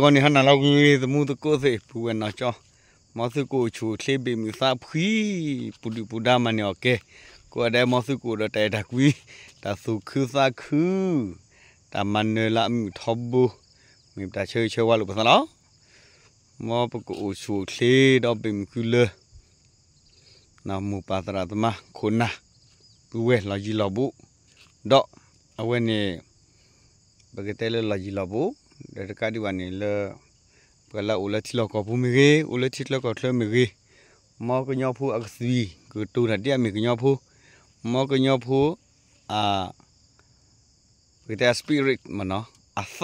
กอนนี้ฮันนาเราคืสมุดทรกสียผู้เป็นนะจ๊ะมอสกูชูเซบิมิซาพีปุริปุดามันเนาะแกก็ได้มอสกูระแต่ดักวิแต่สุขคือซาคือแต่มันเนื้อละมีทบบูมีแต่เชยเชว่าลูกสาวมอปกูชูเซดอบิมคือเลนามูปัสราตมาคนนะเวลาจิลาบุดอกเอาเวเนปกติเลยลาจิลาบุဒကဒီဝနီလပကလာဥလတိလကပူမီရေဥလတိလကထလမီရေမောကညောဖူအကစီကတူနတျမီကညောဖူမောကညောဖူအာဝိတစပီရစ်မနောအသ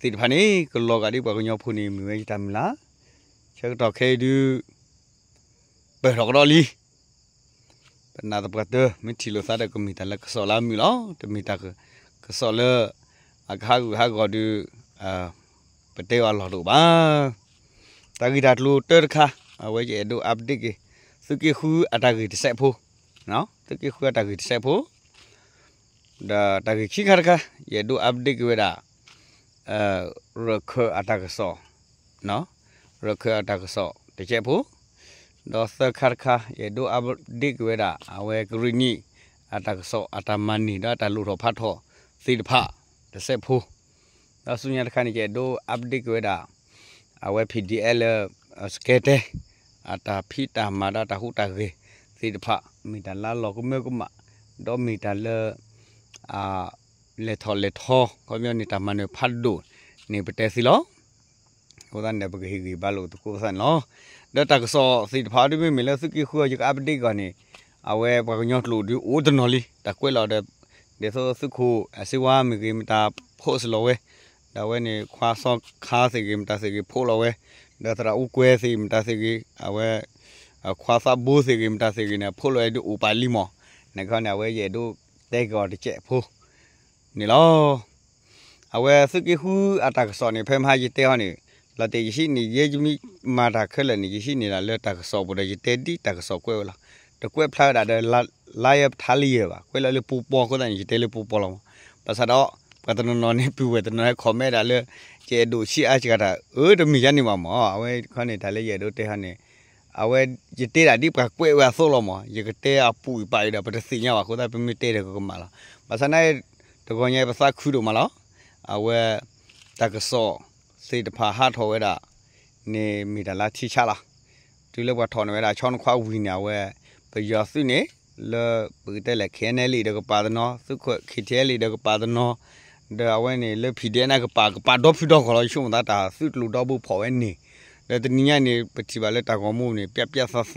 တိဖာနီကလောကဒီပကညောဖူနီမီဝေတမ်လာချက်တော့ခဲဒူဘယ်တော့တော့လီပနာတပတ်မီတီလိုစားတဲ့ကမီတလကဆောလာမီလောတမီတကကဆောလာအခါကူဟာကောဒူအပတေဝလောတို့ပါတာဂီတာတလူတဲခါအဝဲကျဲဒူအပ်ဒိကေစုကေခူအတာဂီတဆက်ဖို့နော်စုကေခူအတာဂီတဆက်ဖို့ဒါတာဂီခိခါခါယေဒူအပ်ဒိကေဝဒါအရခအတာကဆောနော်ရခအတာကဆောတကျဲဖို့ဒေါ်သခါခါယေဒူအပ်ဒိကေဝဒါအဝဲဂရီနီအတာကဆောအတာမန်နီဒါတလူတော့ဖတ်တော့စီတဖတ်တဆက်ဖိုးတော့ဆုညာတခါနေကျတော့ update ဝဲတာအဝဲ PDL စကတဲ့အတာဖိတာမာတာတဟုတာရေစီတဖမီတလာလောကမေကမတော့မီတလာအာလေထော်လေထော်ကောမျိုးနေတာမနေဖတ်ဒူနေပတဲစီလောကိုသားနေပကဟီကီဘလို့တကိုဆန်လောဒတကဆောစီတဖာဒီမီလစကီခူရကအပဒေကနေအဝဲပကညော့လူဒီဦးတနော်လီတကွဲလာတဲ့လေသောစုခုအစဝါမီဂီမတာဖို့စလောဝဲဒါဝဲနေခွာဆော့ခါစီဂီမတာစီဂီဖို့လောဝဲဒါသရာဥကွဲစီမတာစီဂီအဝဲခွာဆဘိုးစီဂီမတာစီဂီနေဖို့လောဒူပါလီမောနခေါနာဝဲရဲ့ဒူတဲကောတကျက်ဖို့နေလောအဝဲစုကီဟူအတာကဆောနေဖဲမဟာကြီးတဲဟောနေလာတေရှိနေရေကြီးမာတာခဲလနေရှိနေတာလက်တာကဆောပေါ်တဲ့တဲတီတာကဆောကွဲလာတကွဲဖလာတာတဲ့ลายทาลีเอวะก็เลยปูปอก็ได้ยิเตลปูปอลงภาษาดอกก็ตอนนอนนี่ปูเวตนอนขอแม่ได้เลยเจดูชีอาจกระเออตมียันนี่มาหมอเอาไว้ข้อนี้ทาลีเยดูเตฮันนี่เอาไว้ยิเตได้ดิบกับกล้วยว่าโซลมอยิเตอาปูไปเดี๋ยวปฏิสิญาวะก็ได้เป็นมีเตเด็กก็มาละภาษาไหนตะกอนยัยภาษาคุดูมาละเอาไว้ตะกสอစေတဖာဟာထော်ဝဲတာနေမီတလာချီချလာဒီလောက်ကထော်နေဝဲတာချောင်းခွားဝီနာဝဲဘယောစုနေလပူတဲလက်ခဲနဲလီတကပါဒနောစုခွခိတဲလီတကပါဒနောဒါဝဲနေလဖီတဲနာကပါကပါတော့ဖီတော့ခေါ်လို့ရှုံတာတာစုလူတော့ဘူးဖော်ဝဲနေဒါတနည်းနေပတိပါလက်တာကောမှုနေပြက်ပြက်ဆဆ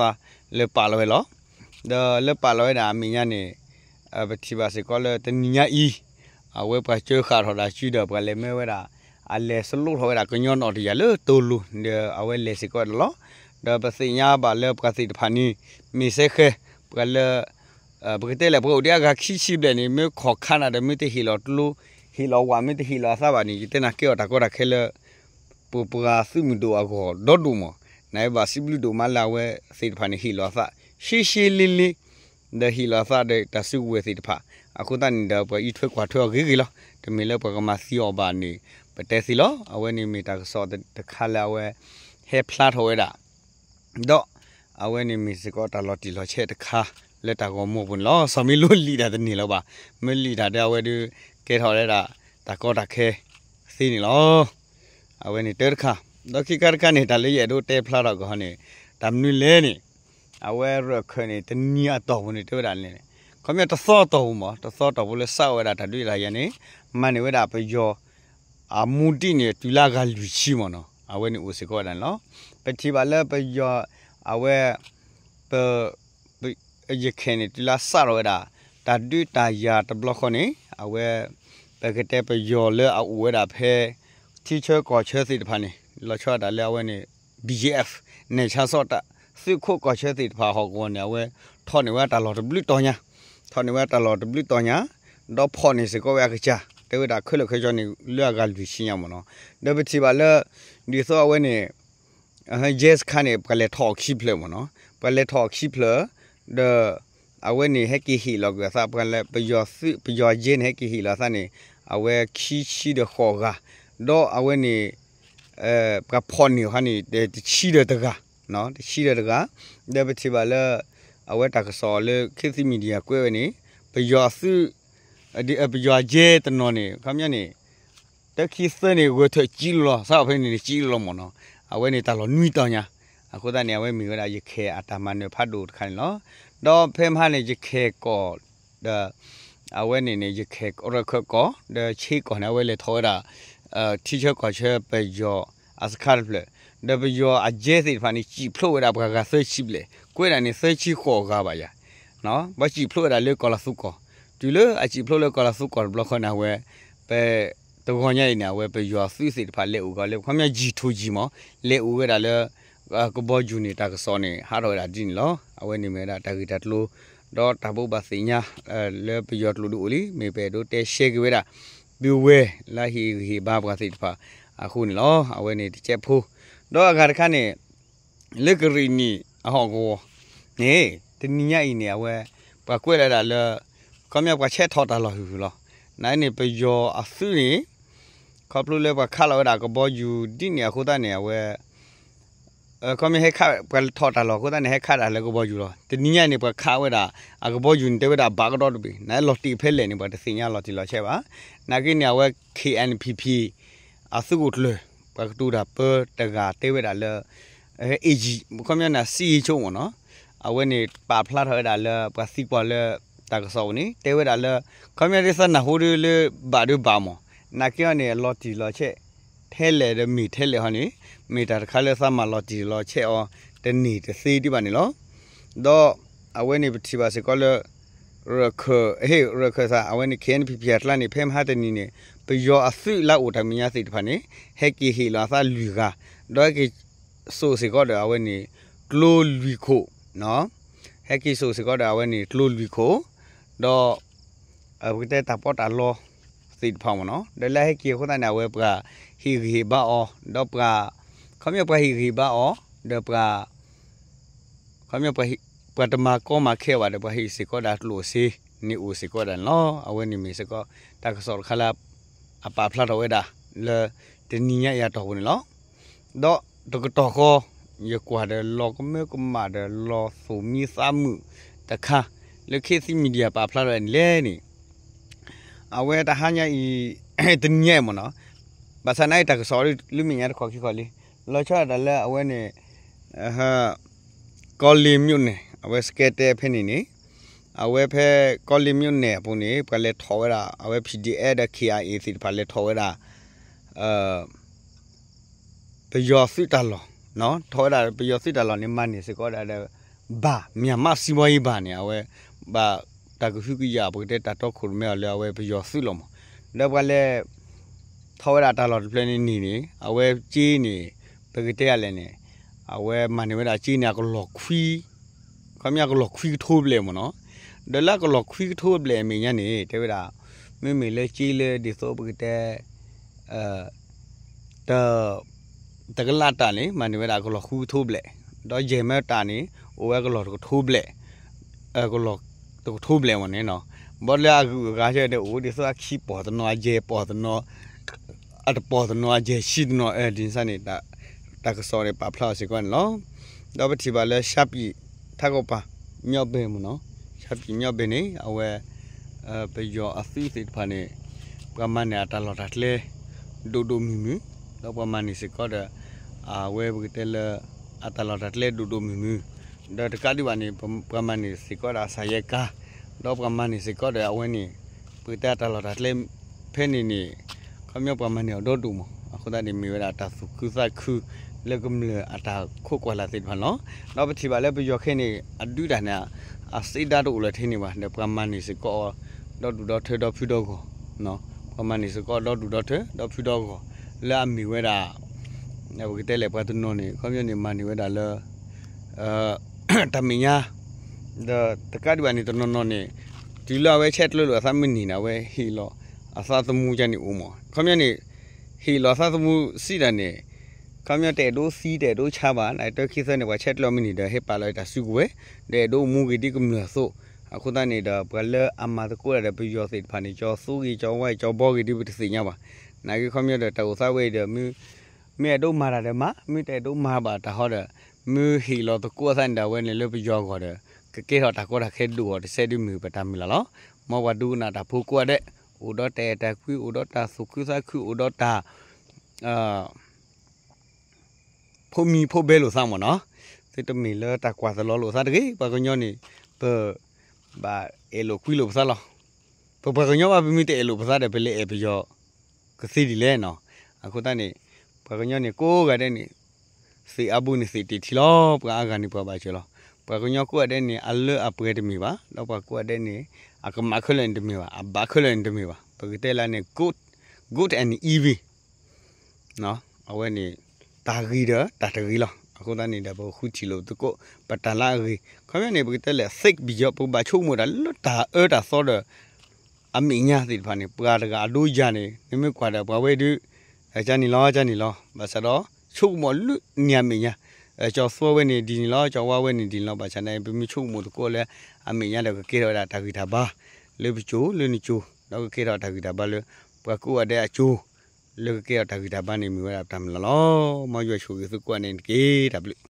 လပါလွယ်လောဒါလပါလွယ်တာမိညာနေပတိပါစကောလတနည်းဤအဝဲပါချေခါထော်တာရှိတော့ပါလေမဲဝဲတာအလဲစလုထော်တာကညောနော်တရားလေတူလူအဝဲလေစကောလောဒါပစိညာပါလေပကတိတဖာနီမိစေခဲပလဘကတဲလပရိုဒီကခိချိဘလနေမခခနာဒမတဟီလောတလူဟီလောဝါမတဟီလောသဘာနီတနာကေတာကောတာခဲလပူပရာစုမီဒိုအကောဒေါဒူမနိုင်ဘာစီဘလူဒိုမလာဝဲစေတဖာနေဟီလောသရှီရှီလီလီဒဟီလောသဒတဆုဝဲစေတဖာအခုတန်ဒပဤထွက်ခွာထွက်ဂီဂီလောတမီလပကမစီယောဘာနီပတဲစီလောအဝဲနေမီတာဆောတခါလာဝဲဟဲဖလာထောဝဲတာတော့အဝဲနေမီစကောတာလော်တီလော်ချက်တခါလက်တာကောမို့ဘူးလောဆမီလို့လီတာတနေလောပါမလီတာတဲ့အဝဲဒီကဲထော်လဲတာတကောတာခဲစီနေလောအဝဲနေတဲခါဒခိကရကနေတာလေရတော့တဲဖလာတော့ကောနေတမနူလဲနေအဝဲရခနေတနီအတော်ဘူးနေတွေ့တာနေခမတသောတော်ဘူးမတသောတော်ဘူးလဲဆောက်ဝဲတာတတွေ့လာရနေမန်နေဝဲတာပယောအမူတိနေတူလာကလူချီမနော်အဝဲနေဦးစကောတယ်နော်ပတိပါလဲပယောအဝဲပယခဲနေတလာဆရောဒါတဒူတာယာတဘလခနေအဝဲပကတဲ့ပယောလဲအဝဲဒါဖဲ teacher ကောချဲစီတဖာနေလောချတာလဲအဝဲနေ BJF နေချဆော့တာစုခုကောချဲစီတဖာဟောကောနေအဝဲထော်နေဝဲတာလော် W တောညာထော်နေဝဲတာလော် W တောညာတော့ဖော်နေစကောဝဲကချာတဲ့ဝဲဒါခွလခွကြောနေလွက်ကလူရှင်းရမနော်ဒါပတိပါလဲဒီသောအဝဲနေ yes khane pale thok khiple mono pale thok khiple the awe ni he ki hi log sa pale pyo si pyo jin he ki hi la sa ni awe khi chi de kho ga do awe ni eh ka phon ni ha ni de chi de ga no de chi de ga de be chi ba le awe ta ka so le khisi media kwe ni pyo si di pyo je tan no ni kham ya ni တခိစနေဝတ်ကြီးလောစာဖိနေကြီးလောမနောအဝဲနေတာလောနွီတောင်ညာအခုတန်နေအဝဲမိကရရခဲအတမန်ဖတ်တို့ခိုင်လောတော့ဖဲမနေရခဲကောဒအဝဲနေနေရခဲကောရခကောဒချီကောနေဝဲလေထောရာအတီချကောချေပေယောအစခါဖလေဒပယောအဂျေစီဖာနေချီဖလို့ရဘကဆဲချီလေကိုရနေဆဲချီခောကပါယာနော်ဘချီဖလို့ရလေကောလာစုကောဒီလေအချီဖလို့လေကောလာစုကောဘလခနာဝဲပေတခွန်ညိုင်နာဝဲပရွာဖီစီတဖာလက်ဦးကလက်ခမကြီးထူကြီးမလက်ဦးကဒါလဲကဘောဂျူနီတာကစောနေဟာတော့ဒါဒင်းလောအဝဲနေမဲဒါတာဂီတာတလို့တော့တဘုတ်ပါစညာလဲပရွာတလို့လူလီမေပေတို့တဲရှေကွေတာပြူဝဲလာဟီဟီဘာဘာစီတဖာအခုနေလောအဝဲနေတချက်ဖိုးတော့အခါတခါနေလက်ကရီနီအဟောကောနေတနိညာအင်းနေဝဲပကွဲလာတာလဲကောမြပကချက်ထော်တာလောဟူလောနိုင်နေပယောအဆူနေขอบรู้เลยว่าข้าเราด่าก็บอยู่ที่เนี่ยคุณตาเนี่ยเว้ยเออก็ไม่ให้ข้าไปถอดตลอดคุณตาเนี่ยให้ข้าด่าแล้วก็บอยู่หรอแต่นี่เนี่ยไปข้าเว้ยด่าอาก็บอยู่แต่เว้ยด่าบากรอดไปนั่นหลอดตีเพลเลยนี่ยว่าแต่สิ่งนี้หลอดตีหลอดใช่ปะนักกินเนี่ยเว้ย KNPP อาสุกุดเลยปกตูด่าเปิดแต่กาเตเว้ยด่าเลยเออเอจีก็ไม่น่ะซีชงวะเนาะเอาเว้ยนี่ป่าพลัดเฮ้ยด่าเลยปกติกว่าเลยตากระสอบนี่เตเว้ยด่าเลยเขาไม่ได้สนับสนุนเลยบาดูบามอနာကီယောနေလော်တီလော်ချက်ထဲလေရမီထဲလေဟောနီမီတာတခါလဲစမလော်တီလော်ချက်အော်တနီတစီတိပါနေလောတော့အဝဲနေပတိပါစကောလရခဟေရခစာအဝဲနေ KNPP အတလနေဖမ်ဟာတနီနေပယောအသုလောက်အတမညာစိတ်ဖာနေဟက်ကီဟီလာစာလူကာတော့ကီဆိုစကောတော့အဝဲနေကလိုလူခိုနော်ဟက်ကီဆိုစကောတော့အဝဲနေကလိုလူခိုတော့အဝဲတဲ့တပတ်အလောสิพอมเนาะเดี๋ยวให้เกี่ยวคนนั้นเว็บกะฮิฮิบะออดอปกะเขามีปะฮิฮิบะออเดี๋ยวปะเขามีปะปะตมาก็มาเขวะเดี๋ยวปะฮิสิก็ดัดลูซีนี่อูสิก็ดันเนาะเอาไว้นี่มีสิก็ตักสอดขลับอปาพลัดเอาไว้ดาเลเดนี่ยาตอบุนเนาะดอตกตอก็ยกว่าเดี๋ยวรอก็ไม่ก็มาเดี๋ยวรอสูมีสามมือแต่ค่ะแล้วเคสมีเดียปาพลัดเอาไว้นี่အဝဲတဟညာဤတင်းညဲမနော်ဘာသာနိုင်တက sorry လူမင်းရခေါ်ခိခေါ်လီလောချတာလဲအဝဲနေဟာကောလီမြို့နေအဝဲစကက်တဲဖင်းနေနေအဝဲဖဲကောလီမြို့နေပုံနေပလဲထော်ဝဲတာအဝဲ PDA တဲ့ KIA စီပလဲထော်ဝဲတာအာပယောစစ်တလောနော်ထော်တာပယောစစ်တလောနေမနေစကောတာလဲဘာမြန်မာစီဝိုင်းဘာနေအဝဲဘာตากสุกิยาปกติตาตอขุนแมวแล้วเวไปยอสุลมแล้วก็แล้วทวดาตลอดเพลนนี่นี่เอาเวจีนี่ปกติอะไรเนี่ยเอาเวมันเวลาจีเนี่ยก็หลอกคุยเขาไม่ก็หลอกคุยทูบเลยมั้งเนาะเดี๋ยวละก็หลอกคุยทูบเลยมีเนี่ยนี่แต่เวลาไม่มีเลยจีเลยดิโซปกติเอ่อတတကလာတာနေမန်နဝဒါကလခုထိုးဘလက်တော့ဂျေမတာနေအိုဝဲကလထိုးဘလက်အကလตัวทุบเลยวันนี้เนาะบอลยากูกาเช่เดี๋ยวโอ้ดิสักขี้ปอดนอเจปอดนออัดปอดนอเจชิดนอเอดินสันนี่ตาตากสอนในป่าพลาสิก่อนเนาะတော့ပတိပါလဲရှပ်ပြီးထကောပါမြော့ပဲမနော်ရှပ်ပြီးမြော့ပဲနေအဝဲအပယောအသီသိဖာနေပမန်နေတာလော်တာလေဒိုဒိုမီမီတော့ပမန်နေစကောတာအဝဲဘကတဲလအတလော်တာလေဒိုဒိုမီမီတော့တကတိဝါနေပကမန်နေစကောတာဆာယကာတော့ပကမန်နေစကောတဲ့အဝင်းနေပိတတာလာတာလဲဖဲနေနေခမျောပကမန်နေတော့တူမအခုတည်းမီဝရတာစုခုစခုလက်ကမလအတာခုကွာလာသိဖနော်တော့ပတိပါလဲပယောခဲနေအတူတန်နာအစိတတို့လည်းထင်းနေပါတဲ့ပကမန်နေစကောတော့တူတော့ထဲတော့ဖြူတော့ကိုနော်ပကမန်နေစကောတော့တူတော့ထဲတော့ဖြူတော့ကိုလာမီဝရနေဝကတဲ့လေပတ်နုံနေခမျောနေမန်နေဝရလာအဲတမင်ညာဒါတကတ်ဘာနေတော့နော်နော်နေဒီလိုပဲချက်လို့လို့အစမနေနာပဲဟီလောအစသမှုကြနေဦးမခမရနေဟီလောအစသမှုစီတယ်နေခမရတဲ့တို့စီးတဲ့တို့ချပါနိုင်တော့ခိစနေကချက်လို့မနေတော့ဟေပါလိုက်တာစုကွယ်တဲ့တို့မူကတိကမြဆိုအခုတနေတော့ဘလအမတ်ကိုရတဲ့ပြီးရစိတ်ဖာနေကျော်စုကြီးကျော်ဝိုင်ကျော်ဘောကြီးဒီပတစီညာပါနိုင်ခမရတဲ့တောစားဝဲတဲ့မြဲတို့မာတာတယ်မမြဲတို့မာပါတာဟောတဲ့มือหีลอตะกัวสันดาเวนเลไปยอกอเดกะเกฮอตะกัวตะเคดูอเดเซดูมือปะตามิลาลอมอวะดูนาตะพูกัวเดอุดอเตตะคุยอุดอตะสุคุซะคุอุดอตะเอ่อพมีพเบลอซามอเนาะเซตมีเลตะกัวซะลอลอซะตะเกปะกะญอนี่เปบาเอโลคุยลอซะลอပပကညောပါမိတဲ့လို့ပစားတယ်ပဲလေအပြောကစီဒီလဲနော်အခုတန်းနေပကညောနေကိုကတဲ့နေစီအဘူးနေစီတီထီလောပကအကန်နေပပါချေလောပကညကွတ်တဲ့နေအလအပွဲတမီပါတော့ပကွတ်တဲ့နေအကမခလန်တမီပါအဘခလန်တမီပါပကတဲလာနေ good good and evil နော်အဝဲနေတာဂီတာတာတဂီလောအခုတန်းနေတာဘခုချီလို့တကုပတလာရီခမနေပကတဲလေစိတ်ပြီးရပဘာချုံမတာလွတ်တာအဲ့တာစောတော့အမိညာစီဖာနေပကာတကအလို့ကြနေနိမကွာတဲ့ဘဝဲဒီအချာနီလောအချာနီလောဘာစတော့ချုပ်မလူညံမညာအကျော်ဆွဲဝဲနေဒီလောကျော်ဝဝဲနေဒီလောပါချန်နေပြမချုပ်မတကောလဲအမေညာတော့ကေတော့တာကိတာပါလေပချိုလေနီချိုတော့ကေတော့တာကိတာပါလေပကူအတဲ့အချိုလေကေတော့တာကိတာပါနေမိဝဲတာမလောမရွှေချိုကစကွာနေကေတာဘလူ